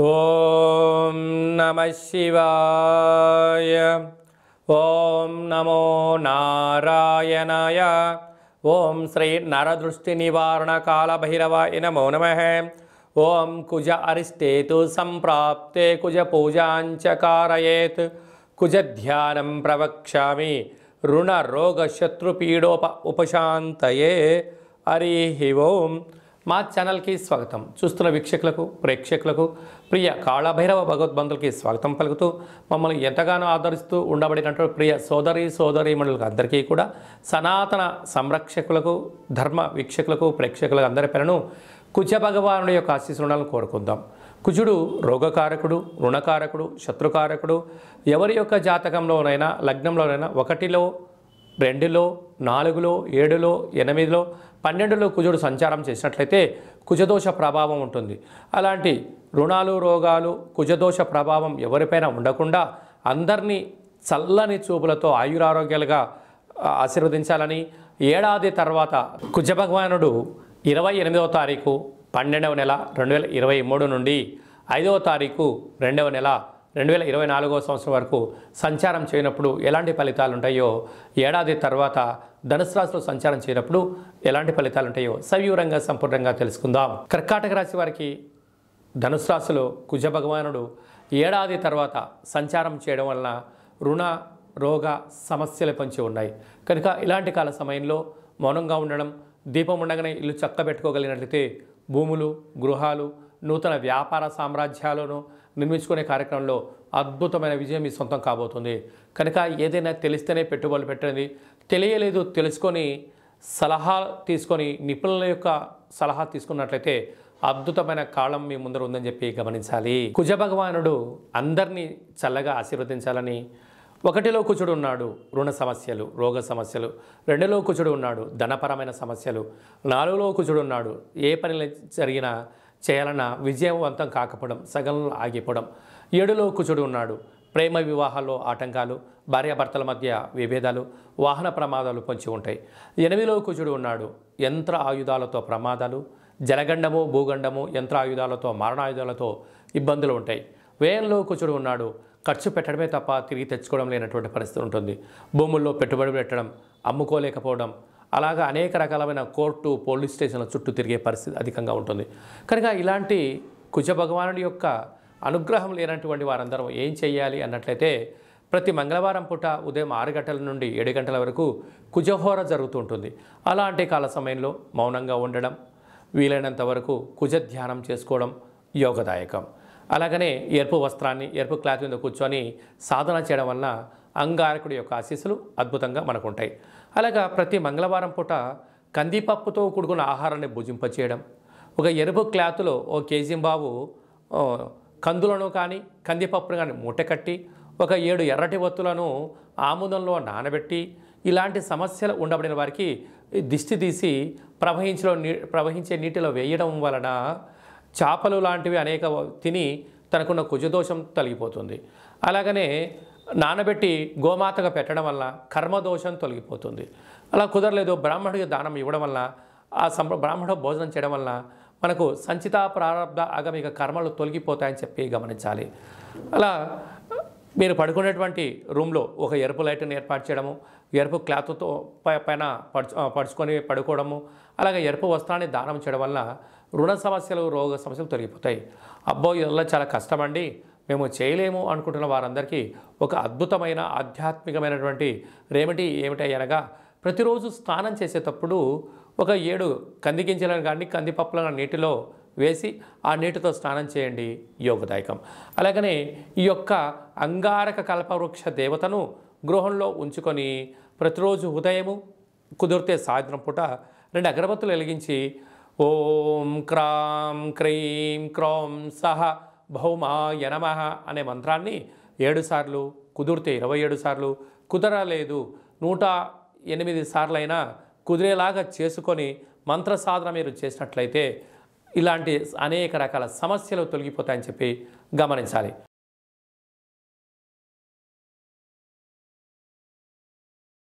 ॐ नमः शिवाय ॐ नमो नारायणाय ॐ श्रीनरदृष्टिनिवारणकालभैरवाय नमो नमः ॐ कुज अरिष्टेतु सम्प्राप्ते कुजपूजाञ्च कारयेत् कुजध्यानं प्रवक्ष्यामि ऋणरोगशत्रुपीडोप उपशान्तये हरिः ओम् మా ఛానల్కి స్వాగతం చూస్తున్న వీక్షకులకు ప్రేక్షకులకు ప్రియ కాళభైరవ భగవద్బంధులకి స్వాగతం పలుకుతూ మమ్మల్ని ఎంతగానో ఆదరిస్తూ ఉండబడినటువంటి ప్రియ సోదరి సోదరి మండలికి అందరికీ కూడా సనాతన సంరక్షకులకు ధర్మ వీక్షకులకు ప్రేక్షకులకు అందరి పేరును కుజ భగవానుడి యొక్క ఆశీస్సులను కోరుకుందాం కుజుడు రోగకారకుడు రుణకారకుడు శత్రుకారకుడు ఎవరి యొక్క జాతకంలోనైనా లగ్నంలోనైనా ఒకటిలో రెండులో నాలుగులో ఏడులో ఎనిమిదిలో పన్నెండులో కుజుడు సంచారం చేసినట్లయితే కుజదోష ప్రభావం ఉంటుంది అలాంటి రుణాలు రోగాలు కుజదోష ప్రభావం ఎవరిపైన ఉండకుండా అందరినీ చల్లని చూపులతో ఆయురారోగ్యాలుగా ఆశీర్వదించాలని ఏడాది తర్వాత కుజభగవానుడు ఇరవై ఎనిమిదవ తారీఖు పన్నెండవ నెల రెండు వేల ఇరవై మూడు నుండి ఐదవ తారీఖు రెండవ నెల రెండు వేల ఇరవై నాలుగో సంవత్సరం వరకు సంచారం చేయనప్పుడు ఎలాంటి ఫలితాలు ఉంటాయో ఏడాది తర్వాత ధనుసు రాశిలో సంచారం చేయనప్పుడు ఎలాంటి ఫలితాలు ఉంటాయో సవివరంగా సంపూర్ణంగా తెలుసుకుందాం కర్కాటక రాశి వారికి ధనుసు రాశిలో కుజ భగవానుడు ఏడాది తర్వాత సంచారం చేయడం వలన రుణ రోగ సమస్యలు పంచి ఉన్నాయి కనుక ఇలాంటి కాల సమయంలో మౌనంగా ఉండడం దీపం ఉండగానే ఇల్లు పెట్టుకోగలిగినట్లయితే భూములు గృహాలు నూతన వ్యాపార సామ్రాజ్యాలను నిర్మించుకునే కార్యక్రమంలో అద్భుతమైన విజయం మీ సొంతం కాబోతుంది కనుక ఏదైనా తెలిస్తేనే పెట్టుబడులు పెట్టండి తెలియలేదు తెలుసుకొని సలహా తీసుకొని నిపుణుల యొక్క సలహా తీసుకున్నట్లయితే అద్భుతమైన కాలం మీ ముందర ఉందని చెప్పి గమనించాలి కుజ భగవానుడు అందరినీ చల్లగా ఆశీర్వదించాలని ఒకటిలో కూర్చుడు ఉన్నాడు రుణ సమస్యలు రోగ సమస్యలు రెండులో కూర్చుడు ఉన్నాడు ధనపరమైన సమస్యలు నాలుగులో కూర్చుడు ఉన్నాడు ఏ పని జరిగినా చేయాలన్నా విజయవంతం కాకపోవడం సగంలో ఆగిపోవడం ఏడులో కూర్చుడు ఉన్నాడు ప్రేమ వివాహాల్లో ఆటంకాలు భార్యాభర్తల మధ్య విభేదాలు వాహన ప్రమాదాలు పొంచి ఉంటాయి ఎనిమిదిలో కుజుడు ఉన్నాడు యంత్ర ఆయుధాలతో ప్రమాదాలు జలగండము భూగండము యంత్ర ఆయుధాలతో ఆయుధాలతో ఇబ్బందులు ఉంటాయి వ్యయంలో కుచుడు ఉన్నాడు ఖర్చు పెట్టడమే తప్ప తిరిగి తెచ్చుకోవడం లేనటువంటి పరిస్థితి ఉంటుంది భూముల్లో పెట్టుబడి పెట్టడం అమ్ముకోలేకపోవడం అలాగా అనేక రకాలమైన కోర్టు పోలీస్ స్టేషన్ల చుట్టూ తిరిగే పరిస్థితి అధికంగా ఉంటుంది కనుక ఇలాంటి కుజ భగవానుడి యొక్క అనుగ్రహం లేనటువంటి వారందరం ఏం చేయాలి అన్నట్లయితే ప్రతి మంగళవారం పూట ఉదయం ఆరు గంటల నుండి ఏడు గంటల వరకు కుజహోర జరుగుతూ ఉంటుంది అలాంటి కాల సమయంలో మౌనంగా ఉండడం వీలైనంత వరకు కుజ ధ్యానం చేసుకోవడం యోగదాయకం అలాగనే ఎరుపు వస్త్రాన్ని ఎరుపు క్లాత్ మీద కూర్చొని సాధన చేయడం వలన అంగారకుడి యొక్క ఆశీస్సులు అద్భుతంగా మనకుంటాయి అలాగా ప్రతి మంగళవారం పూట కందిపప్పుతో కూడుకున్న ఆహారాన్ని భుజింపచేయడం ఒక ఎరుపు క్లాత్లో ఓ కేజీంబాబు కందులను కానీ కందిపప్పును కానీ మూటకట్టి ఒక ఏడు ఎర్రటి వత్తులను ఆముదంలో నానబెట్టి ఇలాంటి సమస్యలు ఉండబడిన వారికి దిష్టి తీసి ప్రవహించలో నీ ప్రవహించే నీటిలో వేయడం వలన చేపలు లాంటివి అనేక తిని తనకున్న కుజదోషం తొలగిపోతుంది అలాగనే నానబెట్టి గోమాతగా పెట్టడం వల్ల కర్మదోషం తొలగిపోతుంది అలా కుదరలేదు బ్రాహ్మణుడికి దానం ఇవ్వడం వల్ల ఆ సం బ్రాహ్మణ భోజనం చేయడం వల్ల మనకు సంచిత ప్రారంభ ఆగమిక కర్మలు తొలగిపోతాయని చెప్పి గమనించాలి అలా మీరు పడుకునేటువంటి రూమ్లో ఒక ఎరుపు లైట్ని ఏర్పాటు చేయడము ఎరుపు క్లాత్తో పైన పడుచు పడుచుకొని పడుకోవడము అలాగే ఎరుపు వస్త్రాన్ని దానం చేయడం వల్ల రుణ సమస్యలు రోగ సమస్యలు తొలగిపోతాయి అబ్బో ఇదల్లా చాలా కష్టమండి మేము చేయలేము అనుకుంటున్న వారందరికీ ఒక అద్భుతమైన ఆధ్యాత్మికమైనటువంటి రెమెడీ ఏమిటనగా ప్రతిరోజు స్నానం చేసేటప్పుడు ఒక ఏడు కంది గింజలను కానీ కందిపప్పులను నీటిలో వేసి ఆ నీటితో స్నానం చేయండి యోగదాయకం అలాగనే ఈ యొక్క అంగారక కల్పవృక్ష దేవతను గృహంలో ఉంచుకొని ప్రతిరోజు ఉదయము కుదిరితే సాయంత్రం పూట రెండు అగరబత్తులు వెలిగించి ఓం క్రాం క్రీం క్రోం సహ భౌమా యనమ అనే మంత్రాన్ని ఏడుసార్లు కుదిరితే ఇరవై ఏడు సార్లు కుదరలేదు నూట ఎనిమిది సార్లైనా కుదిరేలాగా చేసుకొని మంత్ర సాధన మీరు చేసినట్లయితే ఇలాంటి అనేక రకాల సమస్యలు తొలగిపోతాయని చెప్పి గమనించాలి